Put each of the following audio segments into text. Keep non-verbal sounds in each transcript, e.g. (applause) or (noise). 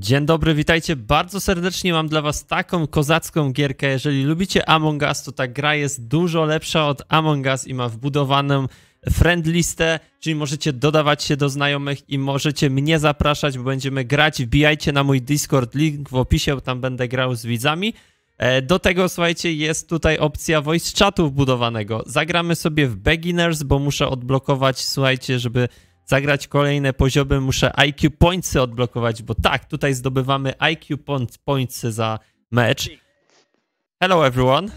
Dzień dobry, witajcie bardzo serdecznie. Mam dla was taką kozacką gierkę. Jeżeli lubicie Among Us, to ta gra jest dużo lepsza od Among Us i ma wbudowaną friend listę, czyli możecie dodawać się do znajomych i możecie mnie zapraszać, bo będziemy grać. Wbijajcie na mój Discord link w opisie, bo tam będę grał z widzami. E, do tego, słuchajcie, jest tutaj opcja voice chatu wbudowanego. Zagramy sobie w beginners, bo muszę odblokować, słuchajcie, żeby zagrać kolejne poziomy, muszę IQ pointsy odblokować, bo tak, tutaj zdobywamy IQ pointsy za mecz. Hello everyone.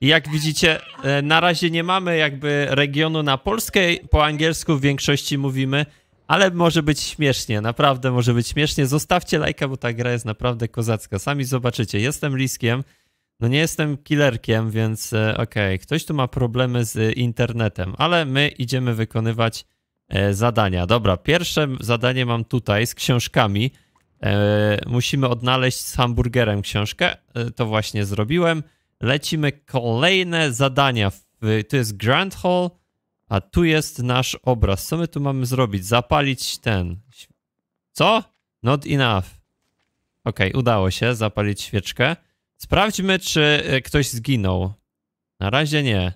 Jak widzicie, e, na razie nie mamy jakby regionu na polskę, po angielsku w większości mówimy, ale może być śmiesznie, naprawdę może być śmiesznie. Zostawcie lajka, bo ta gra jest naprawdę kozacka. Sami zobaczycie. Jestem Liskiem. No nie jestem killerkiem, więc e, okej, okay. ktoś tu ma problemy z internetem, ale my idziemy wykonywać e, zadania. Dobra, pierwsze zadanie mam tutaj z książkami. E, musimy odnaleźć z hamburgerem książkę, to właśnie zrobiłem. Lecimy kolejne zadania. tu jest Grand Hall, a tu jest nasz obraz. Co my tu mamy zrobić? Zapalić ten... Co? Not enough. Ok, udało się zapalić świeczkę. Sprawdźmy, czy e, ktoś zginął. Na razie nie.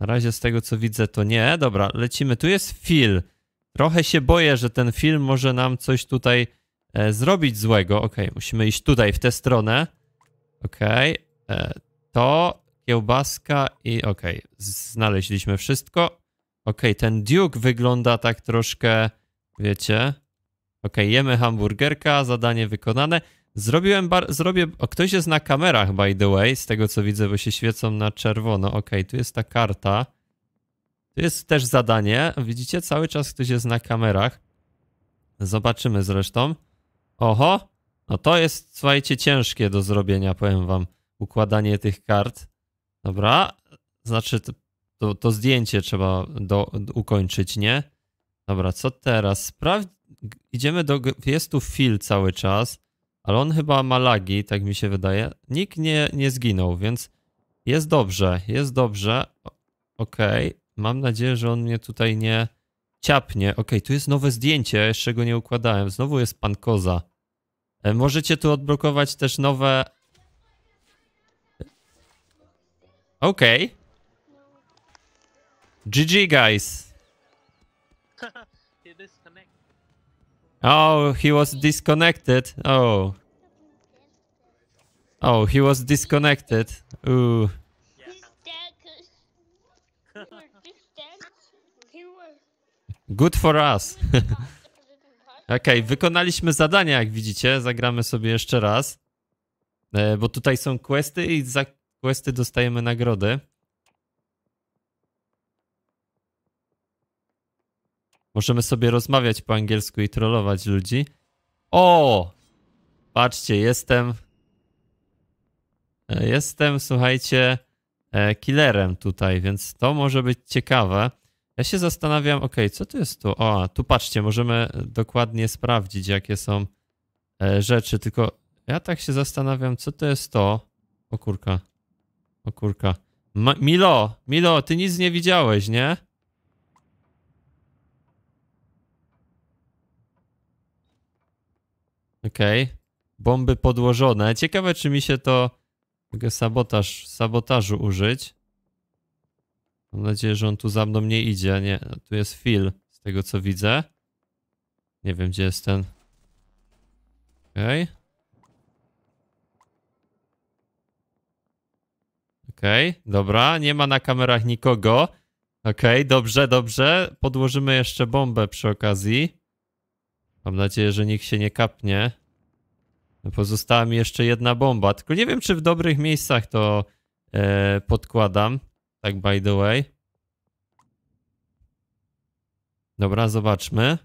Na razie z tego, co widzę, to nie. Dobra, lecimy. Tu jest Phil. Trochę się boję, że ten film może nam coś tutaj e, zrobić złego. Ok, musimy iść tutaj, w tę stronę. Ok, e, to, kiełbaska i ok, znaleźliśmy wszystko. Ok, ten Duke wygląda tak troszkę, wiecie. Ok, jemy hamburgerka, zadanie wykonane. Zrobiłem bar... Zrobię... O, ktoś jest na kamerach, by the way, z tego co widzę, bo się świecą na czerwono. Ok, tu jest ta karta. Tu jest też zadanie. Widzicie, cały czas ktoś jest na kamerach. Zobaczymy zresztą. Oho, no to jest, słuchajcie, ciężkie do zrobienia, powiem wam. Układanie tych kart. Dobra, znaczy to, to zdjęcie trzeba do, do, ukończyć, nie? Dobra, co teraz? Sprawdź, idziemy do, jest tu film cały czas ale on chyba ma lagi, tak mi się wydaje. Nikt nie, nie zginął, więc jest dobrze, jest dobrze. Okej, okay. mam nadzieję, że on mnie tutaj nie ciapnie. Okej, okay, tu jest nowe zdjęcie, jeszcze go nie układałem. Znowu jest pan Koza. E, możecie tu odblokować też nowe... Okej. Okay. No. GG, guys. (laughs) Oh, he was disconnected. Oh. Oh, he was disconnected. Ooh. Good for us. (laughs) ok, wykonaliśmy zadania, jak widzicie. Zagramy sobie jeszcze raz. E, bo tutaj są questy i za questy dostajemy nagrody. Możemy sobie rozmawiać po angielsku i trollować ludzi. O! Patrzcie, jestem. E, jestem, słuchajcie, e, killerem tutaj, więc to może być ciekawe. Ja się zastanawiam, ok, co to jest tu? O, tu patrzcie, możemy dokładnie sprawdzić, jakie są e, rzeczy, tylko ja tak się zastanawiam, co to jest to? O kurka, o kurka. Ma Milo, Milo, ty nic nie widziałeś, nie? Okej. Okay. Bomby podłożone. Ciekawe, czy mi się to... Mogę sabotaż, sabotażu użyć. Mam nadzieję, że on tu za mną nie idzie. Nie, tu jest Phil, z tego co widzę. Nie wiem, gdzie jest ten... Okej. Okay. Okej, okay, dobra, nie ma na kamerach nikogo. Okej, okay, dobrze, dobrze. Podłożymy jeszcze bombę przy okazji. Mam nadzieję, że nikt się nie kapnie. Pozostała mi jeszcze jedna bomba, tylko nie wiem, czy w dobrych miejscach to e, podkładam. Tak by the way. Dobra, zobaczmy.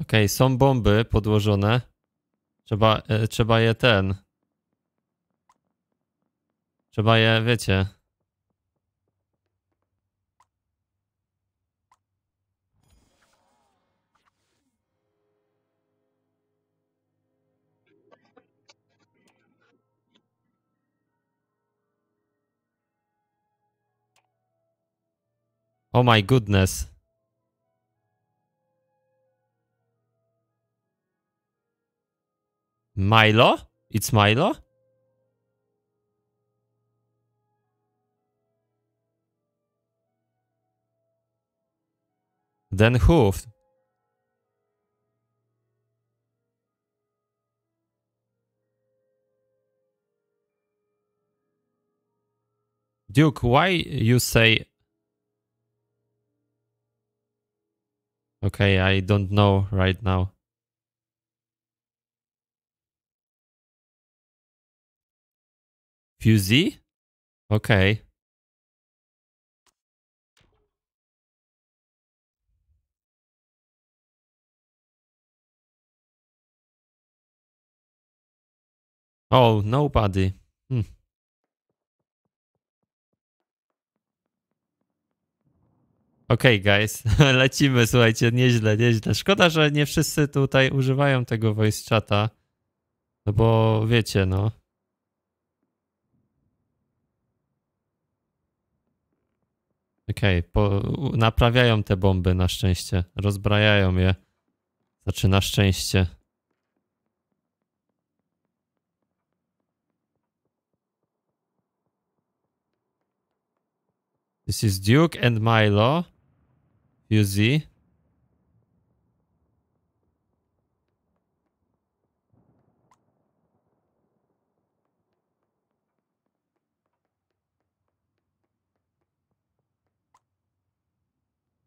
OK, są bomby podłożone. Trzeba, e, trzeba je ten. Trzeba je, wiecie, Oh my goodness. Milo? It's Milo? Then who? Duke, why you say Okay, I don't know right now. Fusee? Okay. Oh, nobody. Okej, okay, guys, (laughs) lecimy, słuchajcie, nieźle, nieźle. Szkoda, że nie wszyscy tutaj używają tego voice chata, no bo wiecie, no. Okej, okay, naprawiają te bomby na szczęście, rozbrajają je. Znaczy na szczęście. This is Duke and Milo. You see?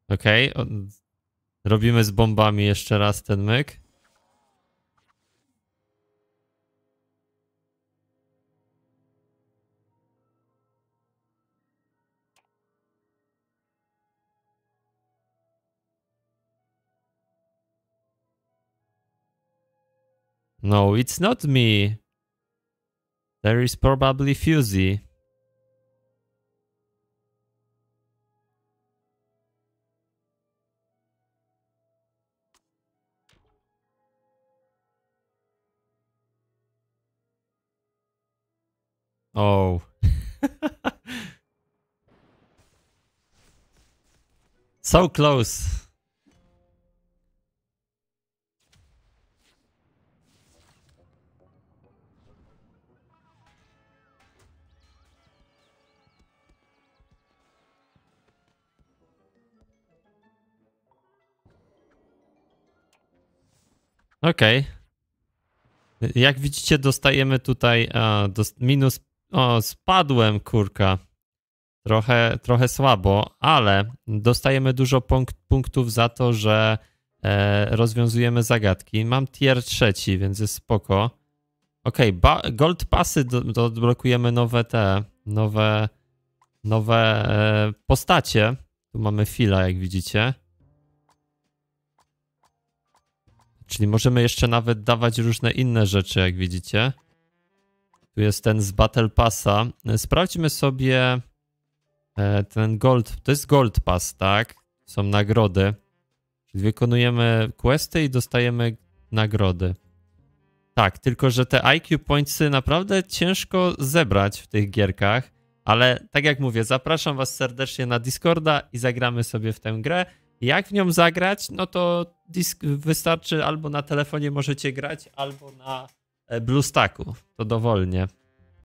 Okej, okay. robimy z bombami jeszcze raz ten myk. No, it's not me. There is probably Fusey. Oh. (laughs) so close. Okej. Okay. Jak widzicie, dostajemy tutaj a, e, minus. O, spadłem, kurka. Trochę, trochę słabo, ale dostajemy dużo punktów za to, że e, rozwiązujemy zagadki. Mam tier trzeci, więc jest spoko. Okej, okay, gold pasy do, odblokujemy nowe te, nowe, nowe e, postacie. Tu mamy fila, jak widzicie. Czyli możemy jeszcze nawet dawać różne inne rzeczy, jak widzicie. Tu jest ten z Battle Passa. Sprawdźmy sobie e, ten Gold. To jest Gold Pass, tak? Są nagrody. Czyli wykonujemy questy i dostajemy nagrody. Tak, tylko że te IQ Pointsy naprawdę ciężko zebrać w tych gierkach. Ale tak jak mówię, zapraszam Was serdecznie na Discorda i zagramy sobie w tę grę. Jak w nią zagrać? No to disk wystarczy albo na telefonie możecie grać, albo na e, BlueStacku. To dowolnie.